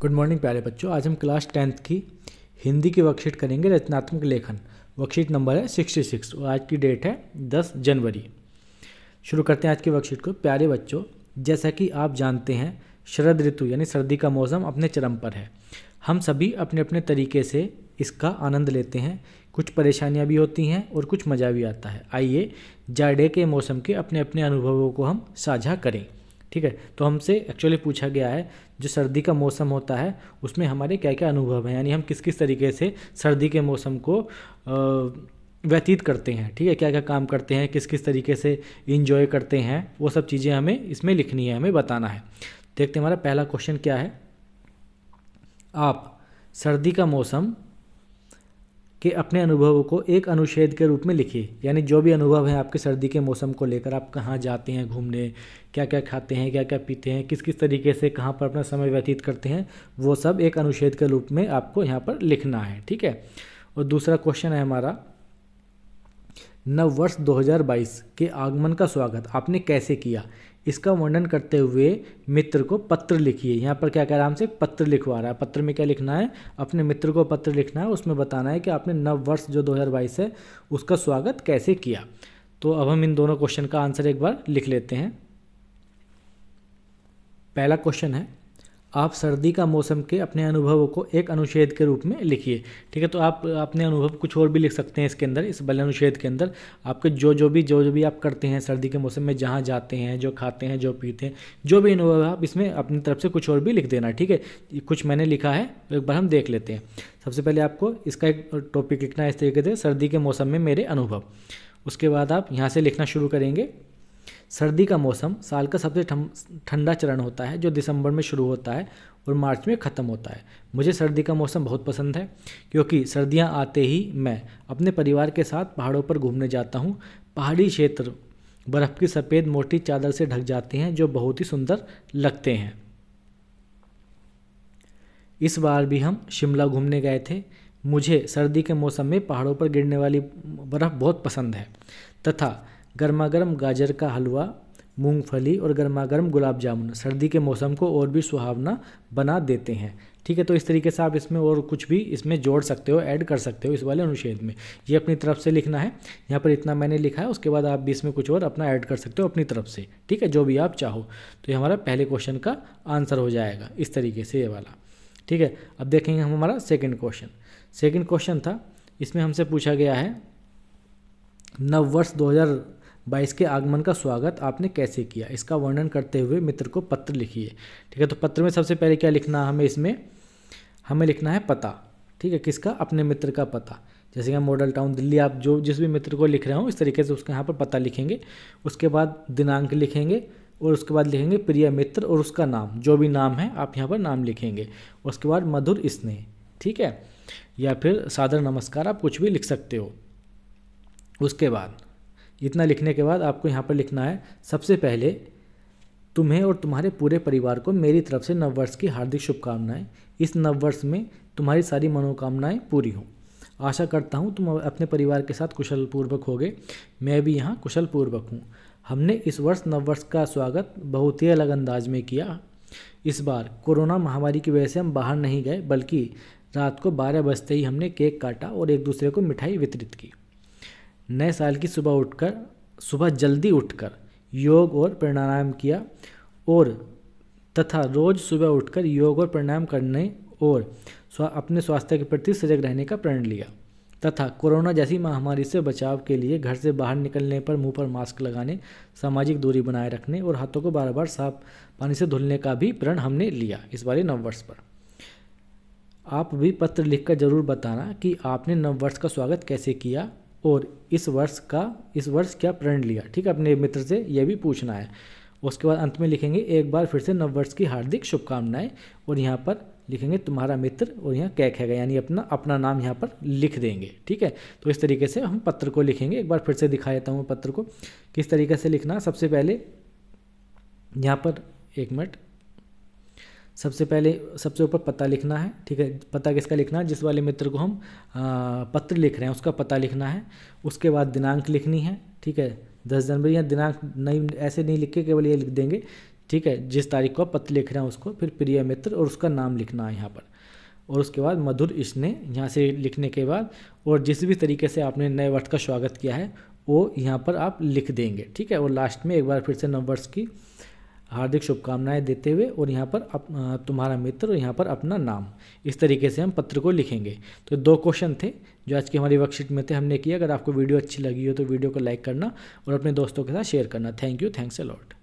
good morning प्यारे बच्चों आज हम क्लास टेंथ की हिंदी की वर्कशीट करेंगे रचनात्मक लेखन वर्कशीट नंबर है सिक्सटी सिक्स और आज की डेट है दस जनवरी शुरू करते हैं आज की वर्कशीट को प्यारे बच्चों जैसा कि आप जानते हैं शरद ऋतु यानी सर्दी का मौसम अपने चरम पर है हम सभी अपने अपने तरीके से इसका आनंद लेते हैं कुछ परेशानियाँ भी होती हैं और कुछ मज़ा भी आता है आइए जाड़े के मौसम के अपने अपने अनुभवों को हम साझा करें ठीक है तो हमसे एक्चुअली पूछा गया है जो सर्दी का मौसम होता है उसमें हमारे क्या क्या अनुभव हैं यानी हम किस किस तरीके से सर्दी के मौसम को व्यतीत करते हैं ठीक है क्या क्या काम करते हैं किस किस तरीके से इंजॉय करते हैं वो सब चीज़ें हमें इसमें लिखनी है हमें बताना है देखते हैं हमारा पहला क्वेश्चन क्या है आप सर्दी का मौसम कि अपने अनुभवों को एक अनुच्छेद के रूप में लिखिए यानी जो भी अनुभव है आपके सर्दी के मौसम को लेकर आप कहाँ जाते हैं घूमने क्या क्या खाते हैं क्या क्या पीते हैं किस किस तरीके से कहाँ पर अपना समय व्यतीत करते हैं वो सब एक अनुच्छेद के रूप में आपको यहाँ पर लिखना है ठीक है और दूसरा क्वेश्चन है हमारा नववर्ष 2022 के आगमन का स्वागत आपने कैसे किया इसका वर्णन करते हुए मित्र को पत्र लिखिए यहाँ पर क्या कह रहा है हमसे पत्र लिखवा रहा है पत्र में क्या लिखना है अपने मित्र को पत्र लिखना है उसमें बताना है कि आपने नव वर्ष जो 2022 है उसका स्वागत कैसे किया तो अब हम इन दोनों क्वेश्चन का आंसर एक बार लिख लेते हैं पहला क्वेश्चन है आप सर्दी का मौसम के अपने अनुभवों को एक अनुच्छेद के रूप में लिखिए ठीक है तो आप अपने अनुभव कुछ और भी लिख सकते हैं इसके अंदर इस बल अनुच्छेद के अंदर आपके जो जो भी जो जो भी आप करते हैं सर्दी के मौसम में जहाँ जाते हैं जो खाते हैं जो पीते हैं जो भी अनुभव है आप इसमें अपनी तरफ से कुछ और भी लिख देना ठीक है कुछ मैंने लिखा है एक बार हम देख लेते हैं सबसे पहले आपको इसका एक टॉपिक लिखना है इस तरीके से सर्दी के मौसम में मेरे अनुभव उसके बाद आप यहाँ से लिखना शुरू करेंगे सर्दी का मौसम साल का सबसे ठंडा चरण होता है जो दिसंबर में शुरू होता है और मार्च में ख़त्म होता है मुझे सर्दी का मौसम बहुत पसंद है क्योंकि सर्दियाँ आते ही मैं अपने परिवार के साथ पहाड़ों पर घूमने जाता हूँ पहाड़ी क्षेत्र बर्फ़ की सफ़ेद मोटी चादर से ढक जाते हैं जो बहुत ही सुंदर लगते हैं इस बार भी हम शिमला घूमने गए थे मुझे सर्दी के मौसम में पहाड़ों पर गिरने वाली बर्फ़ बहुत पसंद है तथा गर्मा गर्म गाजर का हलवा मूंगफली और गर्मा गर्म गुलाब जामुन सर्दी के मौसम को और भी सुहावना बना देते हैं ठीक है तो इस तरीके से आप इसमें और कुछ भी इसमें जोड़ सकते हो ऐड कर सकते हो इस वाले अनुच्छेद में ये अपनी तरफ से लिखना है यहाँ पर इतना मैंने लिखा है उसके बाद आप भी इसमें कुछ और अपना ऐड कर सकते हो अपनी तरफ से ठीक है जो भी आप चाहो तो ये हमारा पहले क्वेश्चन का आंसर हो जाएगा इस तरीके से ये वाला ठीक है अब देखेंगे हम हमारा सेकेंड क्वेश्चन सेकेंड क्वेश्चन था इसमें हमसे पूछा गया है नववर्ष दो हज़ार बाईस के आगमन का स्वागत आपने कैसे किया इसका वर्णन करते हुए मित्र को पत्र लिखिए ठीक है तो पत्र में सबसे पहले क्या लिखना है हमें इसमें हमें लिखना है पता ठीक है किसका अपने मित्र का पता जैसे कि मॉडल टाउन दिल्ली आप जो जिस भी मित्र को लिख रहे हो इस तरीके से उसके यहाँ पर पता लिखेंगे उसके बाद दिनांक लिखेंगे और उसके बाद लिखेंगे प्रिय मित्र और उसका नाम जो भी नाम है आप यहाँ पर नाम लिखेंगे उसके बाद मधुर स्नेह ठीक है या फिर सादर नमस्कार आप कुछ भी लिख सकते हो उसके बाद इतना लिखने के बाद आपको यहाँ पर लिखना है सबसे पहले तुम्हें और तुम्हारे पूरे परिवार को मेरी तरफ से नववर्ष की हार्दिक शुभकामनाएं इस नववर्ष में तुम्हारी सारी मनोकामनाएं पूरी हों आशा करता हूँ तुम अपने परिवार के साथ कुशलपूर्वक हो होगे मैं भी यहाँ कुशलपूर्वक हूँ हमने इस वर्ष नववर्ष का स्वागत बहुत ही अलग अंदाज में किया इस बार कोरोना महामारी की वजह से हम बाहर नहीं गए बल्कि रात को बारह बजते ही हमने केक काटा और एक दूसरे को मिठाई वितरित की नए साल की सुबह उठकर सुबह जल्दी उठकर योग और प्राणायाम किया और तथा रोज सुबह उठकर योग और प्राणायाम करने और अपने स्वास्थ्य के प्रति सजग रहने का प्रण लिया तथा कोरोना जैसी महामारी से बचाव के लिए घर से बाहर निकलने पर मुंह पर मास्क लगाने सामाजिक दूरी बनाए रखने और हाथों को बार बार साफ पानी से धुलने का भी प्रण हमने लिया इस बारे नववर्ष पर आप भी पत्र लिखकर जरूर बताना कि आपने नववर्ष का स्वागत कैसे किया और इस वर्ष का इस वर्ष क्या प्रण लिया ठीक है अपने मित्र से यह भी पूछना है उसके बाद अंत में लिखेंगे एक बार फिर से नव वर्ष की हार्दिक शुभकामनाएं और यहाँ पर लिखेंगे तुम्हारा मित्र और यहाँ कैक हैगा यानी अपना अपना नाम यहाँ पर लिख देंगे ठीक है तो इस तरीके से हम पत्र को लिखेंगे एक बार फिर से दिखा देता हूँ पत्र को किस तरीके से लिखना सबसे पहले यहाँ पर एक मिनट सबसे पहले सबसे ऊपर पता लिखना है ठीक है पता किसका लिखना है जिस वाले मित्र को हम आ, पत्र लिख रहे हैं उसका पता लिखना है उसके बाद दिनांक लिखनी है ठीक है दस जनवरी या दिनांक नहीं ऐसे नहीं लिख के केवल ये लिख देंगे ठीक है जिस तारीख को आप पत्र लिख रहे हैं उसको फिर प्रिय मित्र और उसका नाम लिखना है यहाँ पर और उसके बाद मधुर इसने यहाँ से लिखने के बाद और जिस भी तरीके से आपने नए वर्ष का स्वागत किया है वो यहाँ पर आप लिख देंगे ठीक है और लास्ट में एक बार फिर से नव वर्ष की हार्दिक शुभकामनाएं देते हुए और यहाँ पर अप, तुम्हारा मित्र और यहाँ पर अपना नाम इस तरीके से हम पत्र को लिखेंगे तो दो क्वेश्चन थे जो आज की हमारी वर्कशीट में थे हमने किया अगर आपको वीडियो अच्छी लगी हो तो वीडियो को लाइक करना और अपने दोस्तों के साथ शेयर करना thank you thanks a lot